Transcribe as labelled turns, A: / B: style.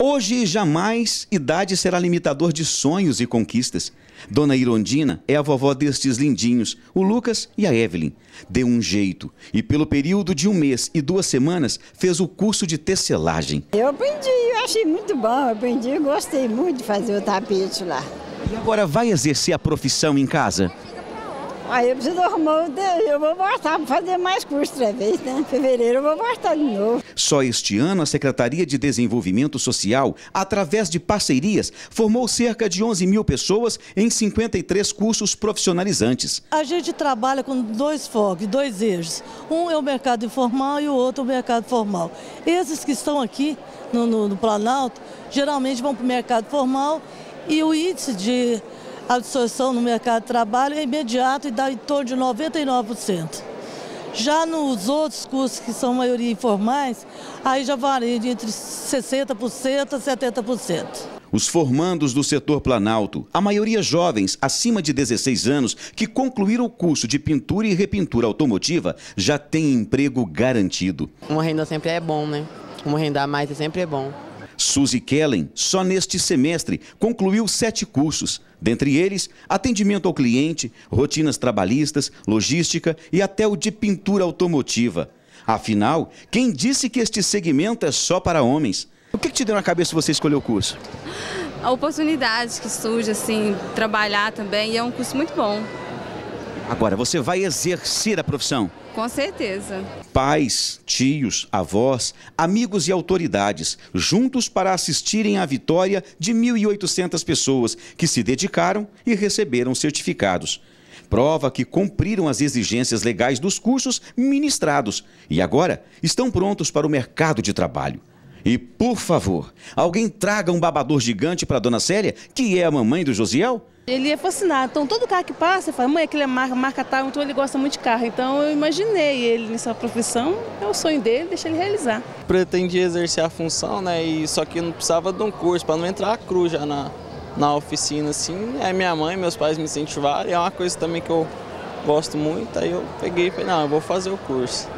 A: Hoje jamais idade será limitador de sonhos e conquistas. Dona Irondina é a vovó destes lindinhos, o Lucas e a Evelyn. Deu um jeito e, pelo período de um mês e duas semanas, fez o curso de tecelagem. Eu aprendi, eu achei muito bom, eu aprendi, eu gostei muito de fazer o tapete lá. E agora vai exercer a profissão em casa? Aí eu preciso arrumar, eu vou voltar para fazer mais curso outra vez, né? Em fevereiro eu vou voltar de novo. Só este ano, a Secretaria de Desenvolvimento Social, através de parcerias, formou cerca de 11 mil pessoas em 53 cursos profissionalizantes.
B: A gente trabalha com dois focos, dois eixos. Um é o mercado informal e o outro é o mercado formal. Esses que estão aqui no, no, no Planalto, geralmente vão para o mercado formal e o índice de a absorção no mercado de trabalho é imediata e dá em torno de 99%. Já nos outros cursos, que são a maioria informais, aí já varia de entre 60% a 70%.
A: Os formandos do setor Planalto, a maioria jovens acima de 16 anos, que concluíram o curso de pintura e repintura automotiva, já têm emprego garantido.
B: Uma renda sempre é bom, né? Uma renda a mais é sempre é bom.
A: Suzy Kellen, só neste semestre, concluiu sete cursos, dentre eles atendimento ao cliente, rotinas trabalhistas, logística e até o de pintura automotiva. Afinal, quem disse que este segmento é só para homens? O que, te deu na cabeça você escolher o curso?
B: A oportunidade que surge, assim, trabalhar também, e é um curso muito bom.
A: Agora, você vai exercer a profissão?
B: Com certeza.
A: Pais, tios, avós, amigos e autoridades, juntos para assistirem à vitória de 1.800 pessoas que se dedicaram e receberam certificados prova que cumpriram as exigências legais dos cursos ministrados e agora estão prontos para o mercado de trabalho. E por favor, alguém traga um babador gigante para Dona Célia, que é a mamãe do Josiel?
B: Ele é fascinado. Então, todo carro que passa, ele fala, mãe, aquele é marca, marca tal, então ele gosta muito de carro. Então, eu imaginei ele nessa profissão, é o sonho dele, deixa ele realizar. Pretendia exercer a função, né, e só que não precisava de um curso, para não entrar a cruz já na, na oficina, assim. É minha mãe, meus pais me
A: incentivaram, é uma coisa também que eu gosto muito, aí eu peguei e falei, não, eu vou fazer o curso.